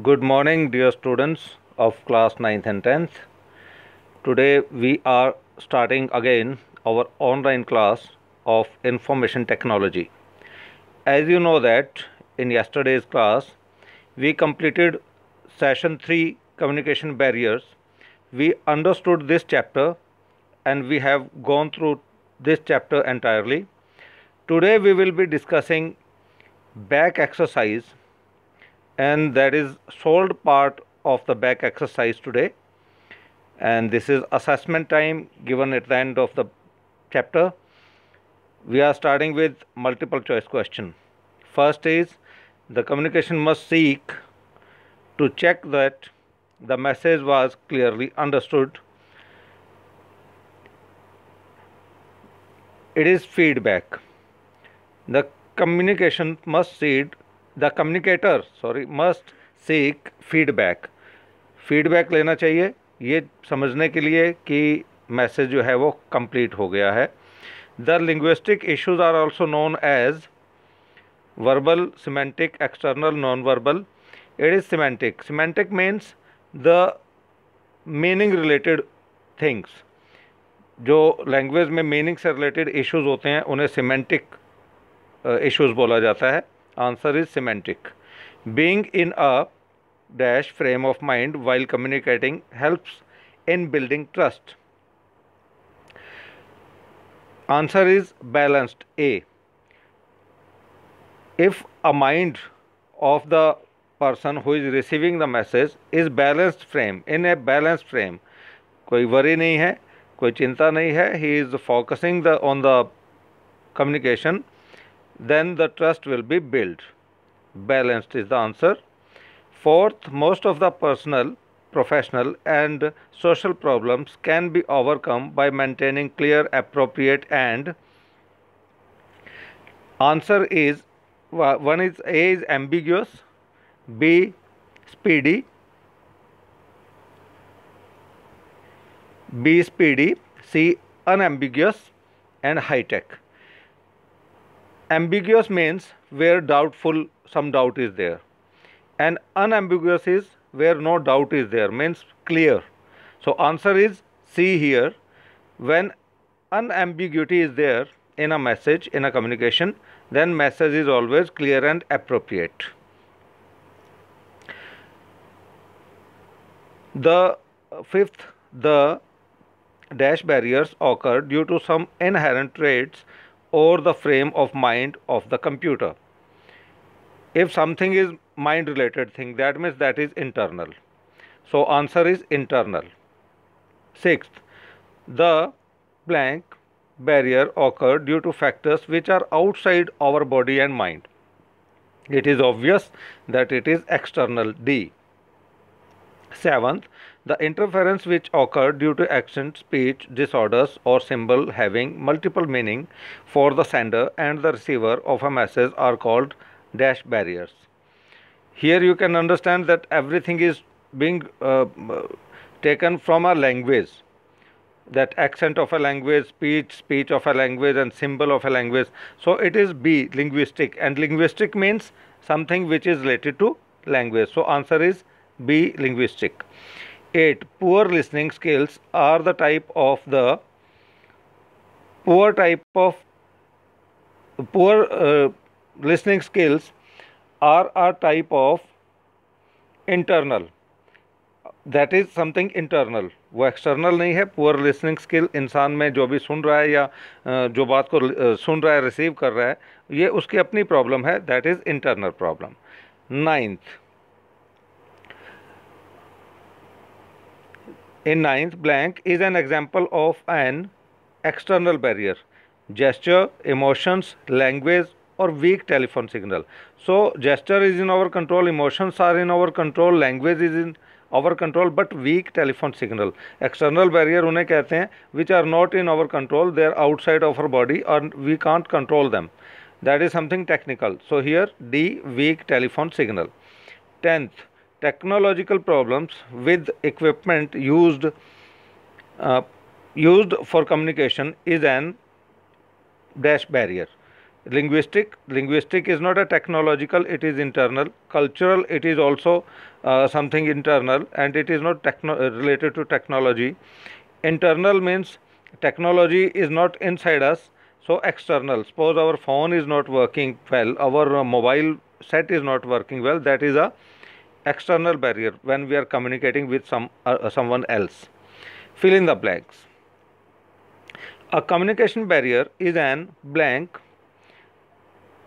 Good morning, dear students of class 9th and 10th. Today we are starting again our online class of information technology. As you know that in yesterday's class we completed session 3 communication barriers. We understood this chapter and we have gone through this chapter entirely. Today we will be discussing back exercise and that is solved part of the back exercise today and this is assessment time given at the end of the chapter we are starting with multiple choice question first is the communication must seek to check that the message was clearly understood it is feedback the communication must seek the communicator sorry must seek feedback feedback लेना चाहिए ये समझने के लिए कि message जो है वो कंप्लीट हो गया है the linguistic issues are also known as verbal semantic external non verbal it is semantic semantic means the meaning related things जो लैंग्वेज में मीनिंग से रिलेटेड इश्यूज होते हैं उन्हें सिमेंटिक इश्यूज uh, बोला जाता है answer is semantic being in a dash frame of mind while communicating helps in building trust answer is balanced a if a mind of the person who is receiving the message is balanced frame in a balanced frame कोई worry नहीं है कोई चिंता नहीं है he is focusing the on the communication then the trust will be built. Balanced is the answer. Fourth, most of the personal, professional, and social problems can be overcome by maintaining clear, appropriate, and answer is one is A is ambiguous, B speedy, B speedy, C unambiguous, and high tech ambiguous means where doubtful some doubt is there and unambiguous is where no doubt is there means clear so answer is c here when unambiguity is there in a message in a communication then message is always clear and appropriate the fifth the dash barriers occur due to some inherent traits or the frame of mind of the computer if something is mind related thing that means that is internal so answer is internal sixth the blank barrier occurred due to factors which are outside our body and mind it is obvious that it is external d seventh the interference which occurred due to accent, speech, disorders or symbol having multiple meaning for the sender and the receiver of a message are called dash barriers. Here you can understand that everything is being uh, taken from a language that accent of a language, speech, speech of a language, and symbol of a language. So it is B, linguistic. And linguistic means something which is related to language. So answer is B, linguistic. Eight poor listening skills are the type of the poor type of poor uh, listening skills are a type of internal that is something internal वो external नहीं है poor listening skill इंसान में जो भी सुन रहा है या uh, जो बात को uh, सुन रहा है रिसीव कर रहा है ये उसकी अपनी प्रॉब्लम है that is internal problem ninth A ninth blank is an example of an external barrier gesture emotions language or weak telephone signal so gesture is in our control emotions are in our control language is in our control but weak telephone signal external barrier unhe kehte which are not in our control they are outside of our body and we can't control them that is something technical so here d weak telephone signal 10th technological problems with equipment used uh, used for communication is an dash barrier linguistic linguistic is not a technological it is internal cultural it is also uh, something internal and it is not uh, related to technology internal means technology is not inside us so external suppose our phone is not working well our mobile set is not working well that is a external barrier when we are communicating with some uh, uh, someone else fill in the blanks a communication barrier is an blank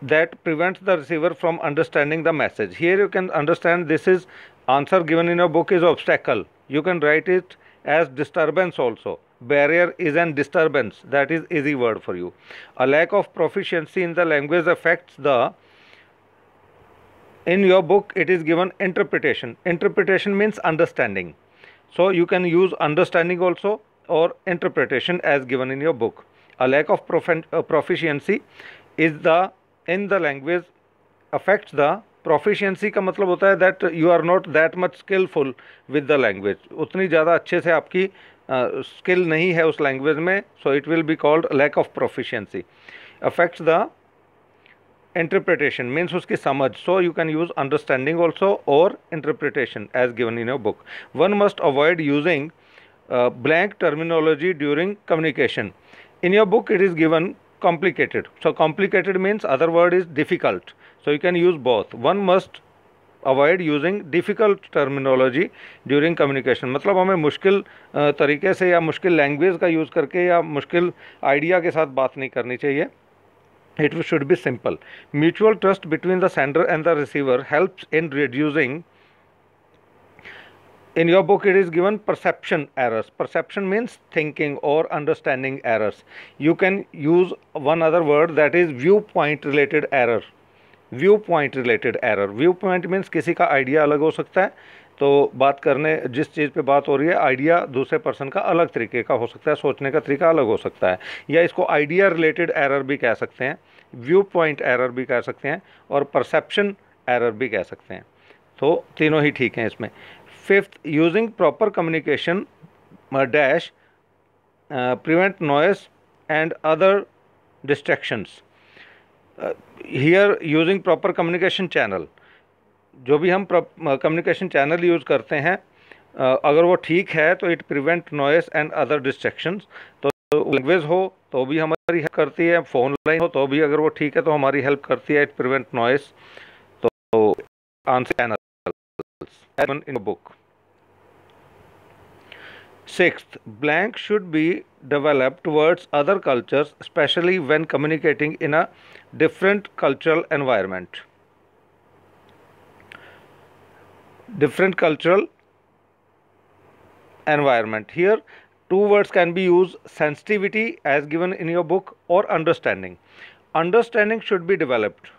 that prevents the receiver from understanding the message here you can understand this is answer given in a book is obstacle you can write it as disturbance also barrier is an disturbance that is easy word for you a lack of proficiency in the language affects the in your book it is given interpretation interpretation means understanding so you can use understanding also or interpretation as given in your book a lack of uh, proficiency is the in the language affects the proficiency. का मतलब होता है that you are not that much skillful with the language उतनी ज़्यादा अच्छे से आपकी skill uh, नहीं है उस लैंग्वेज में so it will be called lack of proficiency affects the interpretation means उसकी समझ so you can use understanding also और interpretation as given in your book one must avoid using blank terminology during communication in your book it is given complicated so complicated means other word is difficult so you can use both one must avoid using difficult terminology during communication मतलब हमें मुश्किल तरीके से या मुश्किल language का use करके या मुश्किल आइडिया के साथ बात नहीं करनी चाहिए it should be simple mutual trust between the sender and the receiver helps in reducing in your book it is given perception errors perception means thinking or understanding errors you can use one other word that is viewpoint related error viewpoint related error viewpoint means किसी का idea अलग हो सकता है तो बात करने जिस चीज़ पे बात हो रही है आइडिया दूसरे पर्सन का अलग तरीके का हो सकता है सोचने का तरीका अलग हो सकता है या इसको आइडिया रिलेटेड एरर भी कह सकते हैं व्यू पॉइंट एरर भी कह सकते हैं और परसेप्शन एरर भी कह सकते हैं तो तीनों ही ठीक हैं इसमें fifth using proper communication dash prevent noise and other distractions here using proper communication channel जो भी हम कम्युनिकेशन चैनल यूज़ करते हैं अगर वो ठीक है तो it prevent noise and other distraction तो लैंग्वेज हो तो भी हमारी हेल्प करती है फ़ोन लाइन हो तो भी अगर वो ठीक है तो हमारी हेल्प करती है इट प्रिवेंट नॉइस तो answer channel in book Sixth, blank should be developed towards other cultures specially when communicating in a different cultural environment. different cultural environment here two words can be used sensitivity as given in your book or understanding understanding should be developed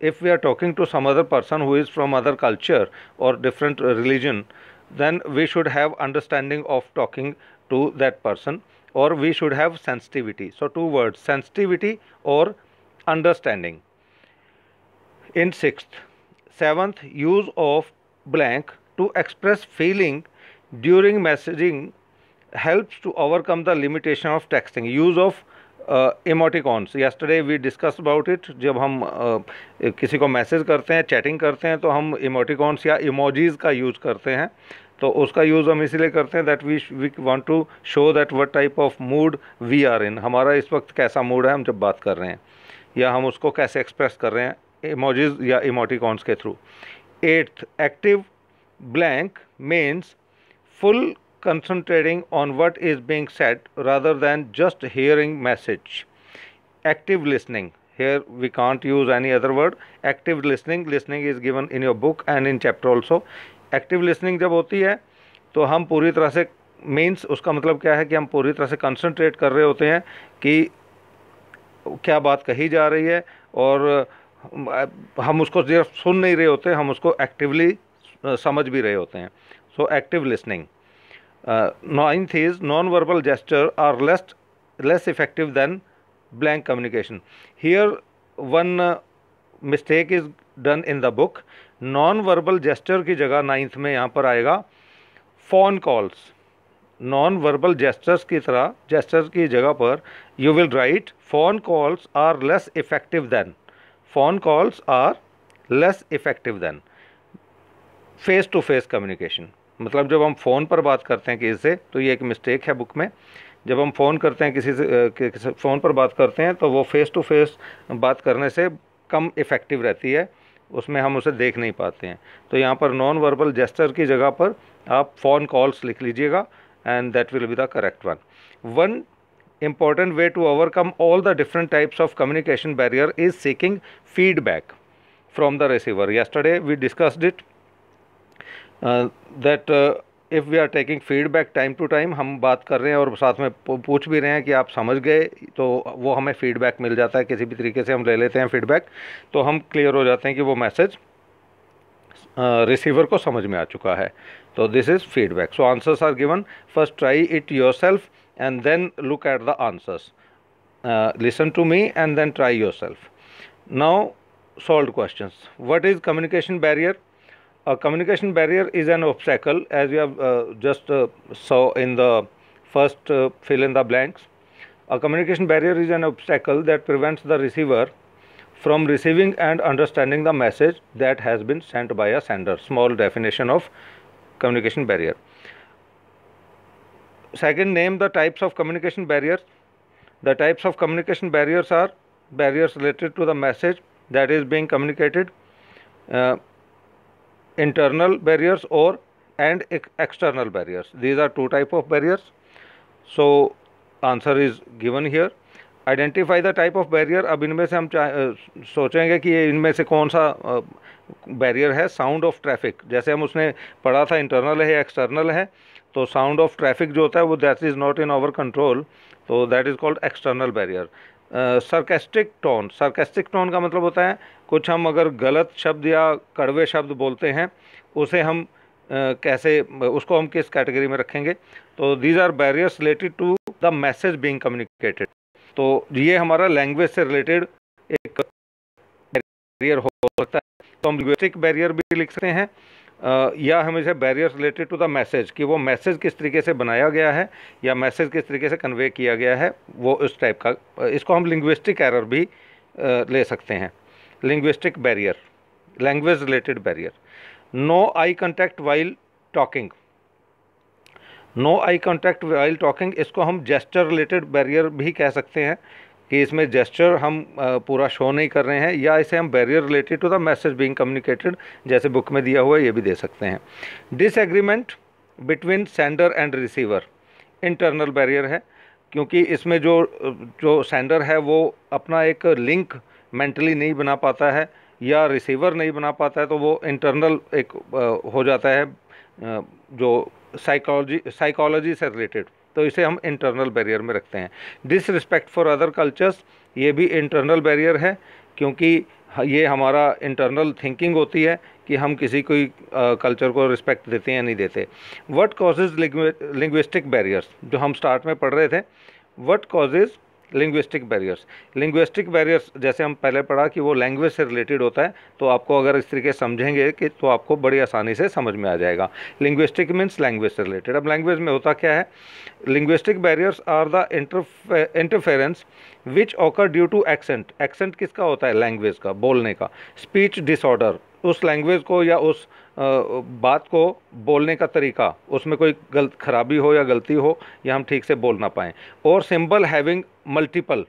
if we are talking to some other person who is from other culture or different religion then we should have understanding of talking to that person or we should have sensitivity so two words sensitivity or understanding in sixth seventh use of blank to express feeling during messaging helps to overcome the limitation of texting use of emoticons yesterday we discuss about it जब हम uh, किसी को message करते हैं chatting करते हैं तो हम इमोटिकॉन्स या इमोजीज़ का यूज़ करते हैं तो उसका यूज़ हम इसीलिए करते हैं that we we want to show that what type of mood we are in हमारा इस वक्त कैसा मूड है हम जब बात कर रहे हैं या हम उसको कैसे एक्सप्रेस कर रहे हैं इमोजीज़ या इमोटिकॉन्स के through Eighth, active blank means full concentrating on what is being said rather than just hearing message. Active listening. Here we can't use any other word. Active listening. Listening is given in your book and in chapter also. Active listening जब होती है तो हम पूरी तरह से means उसका मतलब क्या है कि हम पूरी तरह से कंसंट्रेट कर रहे होते हैं कि क्या बात कही जा रही है और हम उसको सिर्फ सुन नहीं रहे होते हम उसको एक्टिवली समझ भी रहे होते हैं so active listening ninth is non verbal gesture are less less effective than blank communication here one mistake is done in the book non verbal gesture की जगह नाइन्थ में यहाँ पर आएगा phone calls non verbal gestures की तरह gestures की जगह पर you will write phone calls are less effective than phone calls are less effective than face to face communication मतलब जब हम फ़ोन पर बात करते हैं किसी से तो ये एक मिस्टेक है बुक में जब हम फ़ोन करते हैं किसी से फ़ोन पर बात करते हैं तो वो फ़ेस टू फेस बात करने से कम इफ़ेक्टिव रहती है उसमें हम उसे देख नहीं पाते हैं तो यहाँ पर नॉन वर्बल जेस्टर की जगह पर आप फ़ोन कॉल्स लिख लीजिएगा and that will be the correct one one important way to overcome all the different types of communication barrier is seeking feedback from the receiver yesterday we discussed it uh, that uh, if we are taking feedback time to time हम बात कर रहे हैं और साथ में पूछ भी रहे हैं कि आप समझ गए तो वो हमें फीडबैक मिल जाता है किसी भी तरीके से हम ले लेते हैं फीडबैक तो हम क्लियर हो जाते हैं कि वो मैसेज रिसीवर uh, को समझ में आ चुका है तो this is feedback so answers are given first try it yourself and then look at the answers uh, listen to me and then try yourself now solved questions what is communication barrier a communication barrier is an obstacle as we have uh, just uh, saw in the first uh, fill in the blanks a communication barrier is an obstacle that prevents the receiver from receiving and understanding the message that has been sent by a sender small definition of communication barrier second name the types of communication barriers the types of communication barriers are barriers related to the message that is being communicated uh, internal barriers or and external barriers these are two type of barriers so answer is given here identify the type of barrier अब इनमें से हम सोचेंगे कि इनमें से कौन सा बैरियर है साउंड ऑफ ट्रैफिक जैसे हम उसने पढ़ा था इंटरनल है या एक्सटर्नल है तो साउंड ऑफ ट्रैफिक जो होता है वो that is not in our control तो that is called external barrier sarcastic tone sarcastic tone का मतलब होता है कुछ हम अगर गलत शब्द या कड़वे शब्द बोलते हैं उसे हम uh, कैसे उसको हम किस कैटेगरी में रखेंगे तो these are barriers related to the message being communicated तो ये हमारा लैंग्वेज से रिलेटेड एक बैरियर हो सकता है तो हम लिंग्विस्टिक बैरियर भी लिख सकते हैं या इसे barrier related to the message कि वो मैसेज किस तरीके से बनाया गया है या मैसेज किस तरीके से कन्वे किया गया है वो उस टाइप का इसको हम लिंग्विस्टिक एरर भी ले सकते हैं linguistic barrier language related barrier no eye contact while talking no eye contact while talking इसको हम जेस्टर रिलेटेड बैरियर भी कह सकते हैं कि इसमें जेस्चर हम पूरा शो नहीं कर रहे हैं या इसे हम barrier related to the message being communicated जैसे बुक में दिया हुआ है ये भी दे सकते हैं disagreement between sender and receiver internal barrier है क्योंकि इसमें जो जो सेंडर है वो अपना एक लिंक मेंटली नहीं बना पाता है या रिसीवर नहीं बना पाता है तो वो इंटरनल एक हो जाता है जो साइकोलॉजी साइकोलॉजी से रिलेटेड तो इसे हम इंटरनल बैरियर में रखते हैं डिसरिस्पेक्ट फॉर अदर कल्चर्स ये भी इंटरनल बैरियर है क्योंकि ये हमारा इंटरनल थिंकिंग होती है कि हम किसी कोई कल्चर को रिस्पेक्ट देते हैं या नहीं देते वट कॉजेज़ लिंग्विस्टिक बैरियर्स जो हम स्टार्ट में पढ़ रहे थे what causes linguistic barriers linguistic barriers जैसे हम पहले पढ़ा कि वो लैंग्वेज से रिलेटेड होता है तो आपको अगर इस तरीके समझेंगे कि तो आपको बड़ी आसानी से समझ में आ जाएगा लिंग्विस्टिक मीन्स लैंग्वेज से रिलेटेड अब लैंग्वेज में होता क्या है linguistic barriers are the interference which occur due to accent accent किसका होता है लैंग्वेज का बोलने का स्पीच डिसऑर्डर उस लैंग्वेज को या उस बात को बोलने का तरीका उसमें कोई गलत खराबी हो या गलती हो या हम ठीक से बोल ना पाएँ और symbol having multiple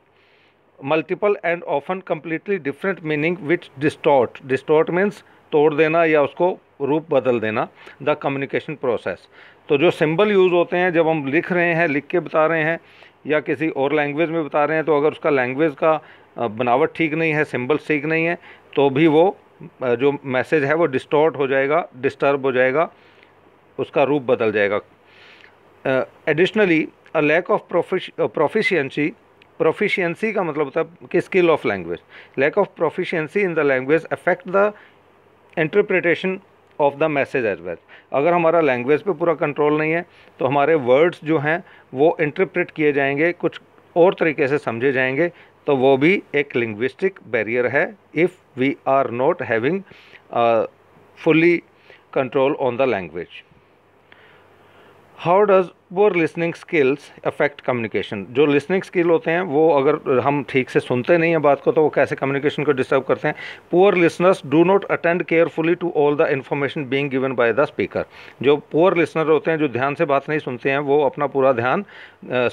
multiple and often completely different meaning which distort distort means तोड़ देना या उसको रूप बदल देना द कम्युनिकेशन प्रोसेस तो जो सिंबल यूज़ होते हैं जब हम लिख रहे हैं लिख के बता रहे हैं या किसी और लैंग्वेज में बता रहे हैं तो अगर उसका लैंग्वेज का बनावट ठीक नहीं है सिंबल ठीक नहीं है तो भी वो जो मैसेज है वो डिस्टॉर्ट हो जाएगा डिस्टर्ब हो जाएगा उसका रूप बदल जाएगा additionally a lack of proficiency proficiency का मतलब होता है कि skill of language lack of proficiency in the language affect the interpretation of the message as well अगर हमारा लैंग्वेज पे पूरा कंट्रोल नहीं है तो हमारे वर्ड्स जो हैं वो इंटरप्रेट किए जाएंगे कुछ और तरीके से समझे जाएंगे तो वो भी एक लिंग्विस्टिक बैरियर है if we are not having fully control on the language how does poor listening skills affect communication जो लिसनिंग स्किल होते हैं वो अगर हम ठीक से सुनते नहीं हैं बात को तो वो कैसे कम्युनिकेशन को डिस्टर्ब करते हैं poor listeners do not attend carefully to all the information being given by the speaker जो पुअर लिसनर होते हैं जो ध्यान से बात नहीं सुनते हैं वो अपना पूरा ध्यान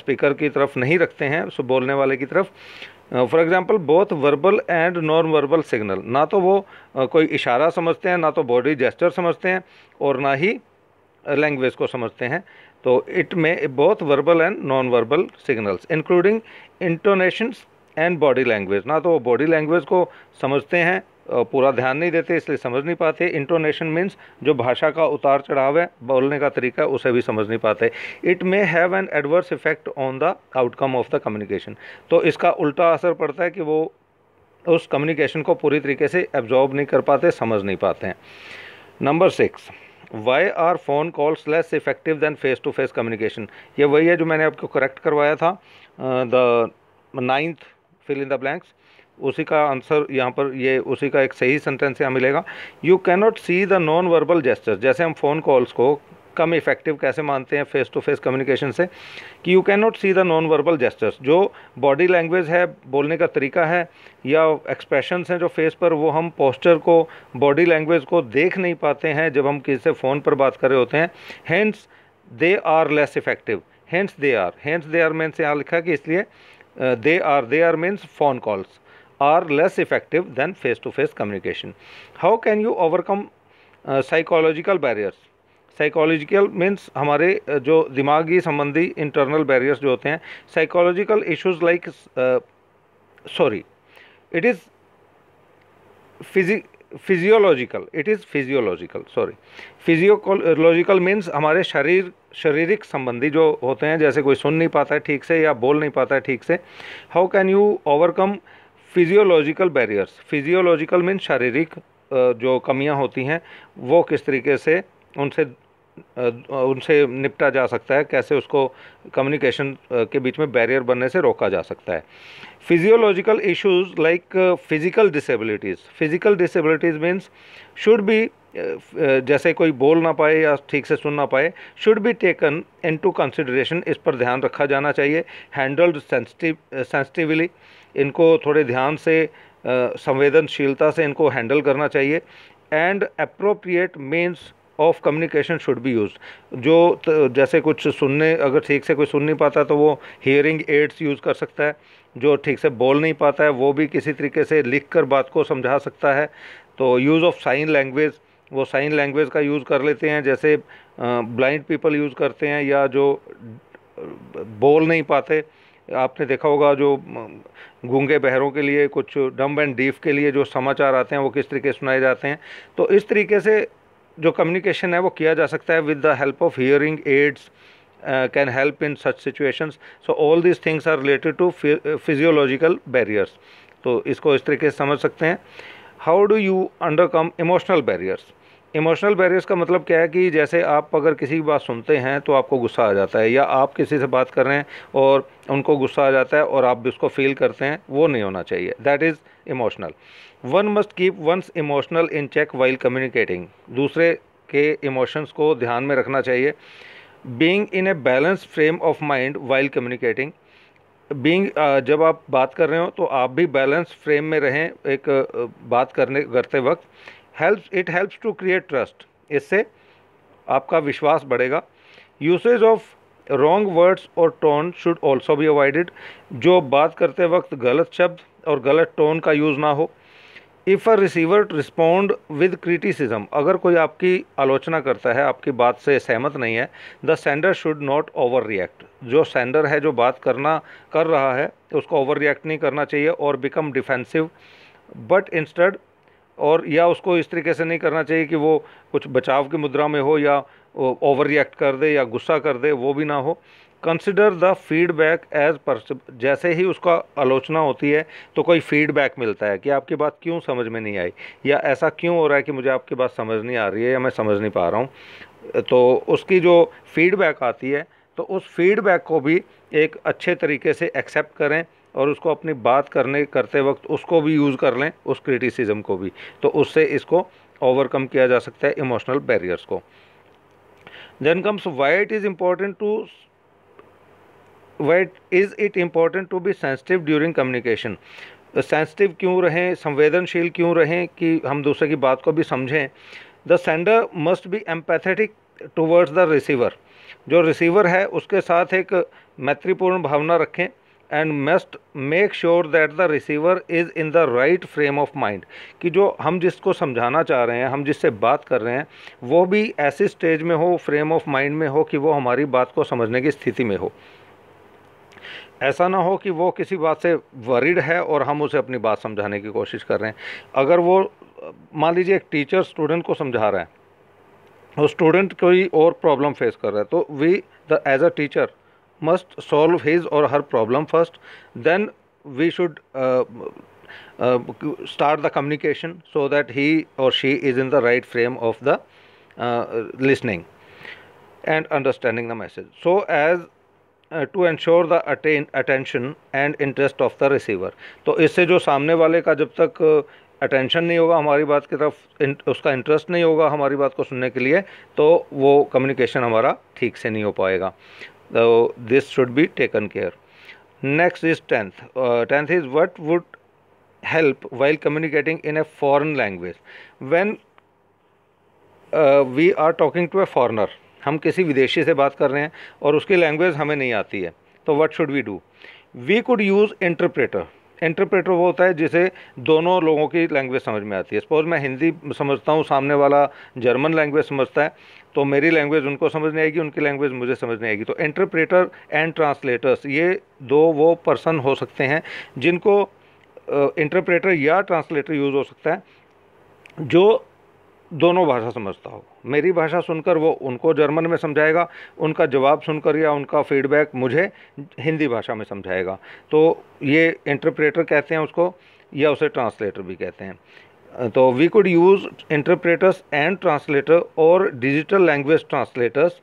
स्पीकर की तरफ नहीं रखते हैं सो बोलने वाले की तरफ for example both verbal and non verbal signal ना तो वो uh, कोई इशारा समझते हैं ना तो बॉडी जेस्टर समझते हैं और ना ही लैंग्वेज uh, को समझते हैं तो इट में both verbal and non verbal signals including intonations and body language ना तो वो बॉडी लैंग्वेज को समझते हैं पूरा ध्यान नहीं देते इसलिए समझ नहीं पाते इंटोनेशन मीन्स जो भाषा का उतार चढ़ाव है बोलने का तरीका उसे भी समझ नहीं पाते it may have an adverse effect on the outcome of the communication तो इसका उल्टा असर पड़ता है कि वो उस कम्युनिकेशन को पूरी तरीके से एब्जॉर्ब नहीं कर पाते समझ नहीं पाते हैं number six why are phone calls less effective than face to face communication ये वही है जो मैंने आपको करेक्ट करवाया था the ninth fill in the blanks उसी का आंसर यहाँ पर ये उसी का एक सही सेंटेंस यहाँ मिलेगा you cannot see the non verbal gesture जैसे हम फ़ोन कॉल्स को कम इफेक्टिव कैसे मानते हैं फेस टू फेस कम्युनिकेशन से कि you can not see the non verbal gestures जो बॉडी लैंग्वेज है बोलने का तरीका है या एक्सप्रेशंस हैं जो फेस पर वो हम पोस्टर को बॉडी लैंग्वेज को देख नहीं पाते हैं जब हम किसी से फ़ोन पर बात कर रहे होते हैं hence they are less effective hands they are hands they are means यहाँ लिखा कि इसलिए they are they are means phone calls are less effective than face to face communication. How can you overcome uh, psychological barriers? Psychological means हमारे uh, जो दिमागी संबंधी internal barriers जो होते हैं psychological issues like sorry it is physi physiological it is physiological sorry physiological means हमारे शरीर शारीरिक संबंधी जो होते हैं जैसे कोई सुन नहीं पाता है ठीक से या बोल नहीं पाता है ठीक से how can you overcome physiological barriers physiological mean शारीरिक जो कमियां होती हैं वो किस तरीके से उनसे उनसे निपटा जा सकता है कैसे उसको कम्युनिकेशन के बीच में बैरियर बनने से रोका जा सकता है physiological issues like physical disabilities physical disabilities means should be जैसे कोई बोल ना पाए या ठीक से सुन ना पाए should be taken into consideration इस पर ध्यान रखा जाना चाहिए हैंडल्ड सेंसिटिव सेंसिटिवली इनको थोड़े ध्यान से संवेदनशीलता से इनको हैंडल करना चाहिए and appropriate means of communication should be use जो जैसे कुछ सुनने अगर ठीक से कोई सुन नहीं पाता तो वो हियरिंग एड्स यूज़ कर सकता है जो ठीक से बोल नहीं पाता है वो भी किसी तरीके से लिख कर बात को समझा सकता है तो यूज़ ऑफ साइन लैंग्वेज वो साइन लैंग्वेज का यूज़ कर लेते हैं जैसे ब्लाइंड पीपल यूज़ करते हैं या जो बोल नहीं पाते आपने देखा होगा जो गूंगे बहरों के लिए कुछ डम्ब एंड डीफ के लिए जो समाचार आते हैं वो किस तरीके सुनाए जाते हैं तो इस तरीके से जो कम्युनिकेशन है वो किया जा सकता है with the help of hearing aids can help in such situations so all these things are related to physiological barriers तो इसको इस तरीके से समझ सकते हैं how do you undercome emotional barriers emotional barriers का मतलब क्या है कि जैसे आप अगर किसी की बात सुनते हैं तो आपको गुस्सा आ जाता है या आप किसी से बात कर रहे हैं और उनको गुस्सा आ जाता है और आप भी उसको फील करते हैं वो नहीं होना चाहिए that is emotional one must keep ones emotional in check while communicating दूसरे के इमोशंस को ध्यान में रखना चाहिए being in a balance frame of mind while communicating being जब आप बात कर रहे हो तो आप भी बैलेंस फ्रेम में रहें एक बात करने करते वक्त helps it helps to create trust इससे आपका विश्वास बढ़ेगा यूसेज ऑफ रॉन्ग वर्ड्स और tone should also be avoided जो बात करते वक्त गलत शब्द और गलत टोन का यूज़ ना हो if a receiver respond with criticism अगर कोई आपकी आलोचना करता है आपकी बात से सहमत नहीं है the sender should not over react जो सेंडर है जो बात करना कर रहा है उसको ओवर रिएक्ट नहीं करना चाहिए और बिकम डिफेंसिव बट इंस्टेड और या उसको इस तरीके से नहीं करना चाहिए कि वो कुछ बचाव की मुद्रा में हो या ओवर रिएक्ट कर दे या गुस्सा कर दे वो भी ना हो consider the feedback as per जैसे ही उसका आलोचना होती है तो कोई फीडबैक मिलता है कि आपकी बात क्यों समझ में नहीं आई या ऐसा क्यों हो रहा है कि मुझे आपकी बात समझ नहीं आ रही है या मैं समझ नहीं पा रहा हूँ तो उसकी जो फीडबैक आती है तो उस फीडबैक को भी एक अच्छे तरीके से एक्सेप्ट करें और उसको अपनी बात करने करते वक्त उसको भी यूज़ कर लें उस क्रिटिसिज्म को भी तो उससे इसको ओवरकम किया जा सकता है इमोशनल बैरियर्स को then comes why it is important to why is it important to be sensitive during communication sensitive क्यों रहें संवेदनशील क्यों रहें कि हम दूसरे की बात को भी समझें the sender must be empathetic towards the receiver जो रिसीवर है उसके साथ एक मैत्रीपूर्ण भावना रखें and must make sure that the receiver is in the right frame of mind कि जो हम जिसको समझाना चाह रहे हैं हम जिससे बात कर रहे हैं वो भी ऐसी स्टेज में हो फ्रेम ऑफ माइंड में हो कि वो हमारी बात को समझने की स्थिति में हो ऐसा ना हो कि वो किसी बात से वरिड है और हम उसे अपनी बात समझाने की कोशिश कर रहे हैं अगर वो मान लीजिए एक टीचर स्टूडेंट को समझा रहा है और स्टूडेंट कोई और प्रॉब्लम फेस कर रहा है तो we the as a teacher must solve his or her problem first then we should uh, uh, start the communication so that he or she is in the right frame of the uh, listening and understanding the message so as uh, to ensure the attain attention and interest of the receiver तो इससे जो सामने वाले का जब तक attention नहीं होगा हमारी बात की तरफ उसका इंटरेस्ट नहीं होगा हमारी बात को सुनने के लिए तो वो कम्युनिकेशन हमारा ठीक से नहीं हो पाएगा So this should be taken care. Next is 10th. 10th uh, is what would help while communicating in a foreign language. When uh, we are talking to a foreigner, हम किसी विदेशी से बात कर रहे हैं और उसकी लैंग्वेज हमें नहीं आती है तो what should we do we could use interpreter interpreter वो होता है जिसे दोनों लोगों की लैंग्वेज समझ में आती है सपोज मैं हिंदी समझता हूँ सामने वाला जर्मन लैंग्वेज समझता है तो मेरी लैंग्वेज उनको समझ नहीं आएगी उनकी लैंग्वेज मुझे समझ नहीं आएगी तो इंटरप्रेटर एंड ट्रांसलेटर्स ये दो वो पर्सन हो सकते हैं जिनको इंटरप्रेटर या ट्रांसलेटर यूज़ हो सकता है जो दोनों भाषा समझता हो मेरी भाषा सुनकर वो उनको जर्मन में समझाएगा उनका जवाब सुनकर या उनका फीडबैक मुझे हिंदी भाषा में समझाएगा तो ये इंटरप्रेटर कहते हैं उसको या उसे ट्रांसलेटर भी कहते हैं तो we could use interpreters and translator और digital language translators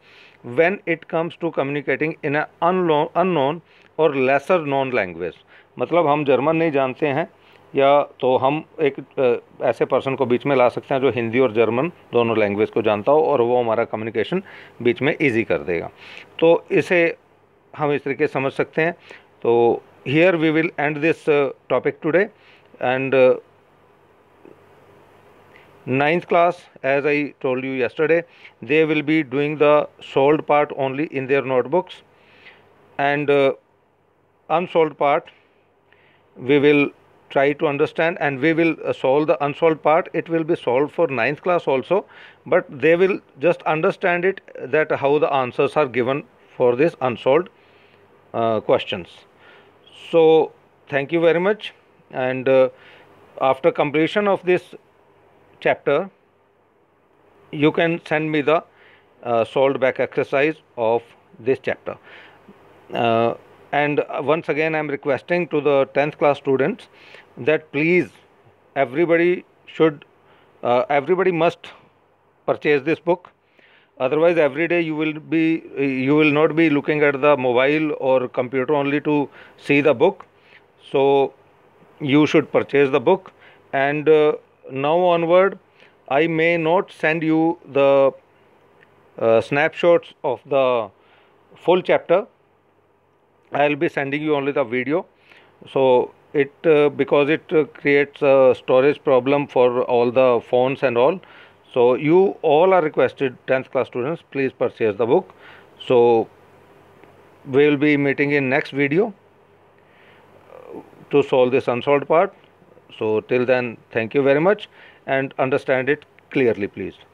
when it comes to communicating in an unknown, और लेसर नॉन लैंग्वेज मतलब हम जर्मन नहीं जानते हैं या तो हम एक ऐसे पर्सन को बीच में ला सकते हैं जो हिंदी और जर्मन दोनों लैंग्वेज को जानता हो और वो हमारा कम्युनिकेशन बीच में इजी कर देगा तो इसे हम इस तरीके समझ सकते हैं तो here we will end this topic today and ninth class as I told you yesterday they will be doing the solved part only in their notebooks and unsolved part we will try to understand and we will uh, solve the unsolved part it will be solved for ninth class also but they will just understand it uh, that how the answers are given for this unsolved uh, questions so thank you very much and uh, after completion of this chapter you can send me the uh, solved back exercise of this chapter uh, and once again i am requesting to the 10th class students that please everybody should uh, everybody must purchase this book otherwise every day you will be you will not be looking at the mobile or computer only to see the book so you should purchase the book and uh, now onward i may not send you the uh, snapshots of the full chapter i'll be sending you only the video so it uh, because it uh, creates a storage problem for all the phones and all so you all are requested 10th class students please purchase the book so we will be meeting in next video uh, to solve this unsolved part so till then thank you very much and understand it clearly please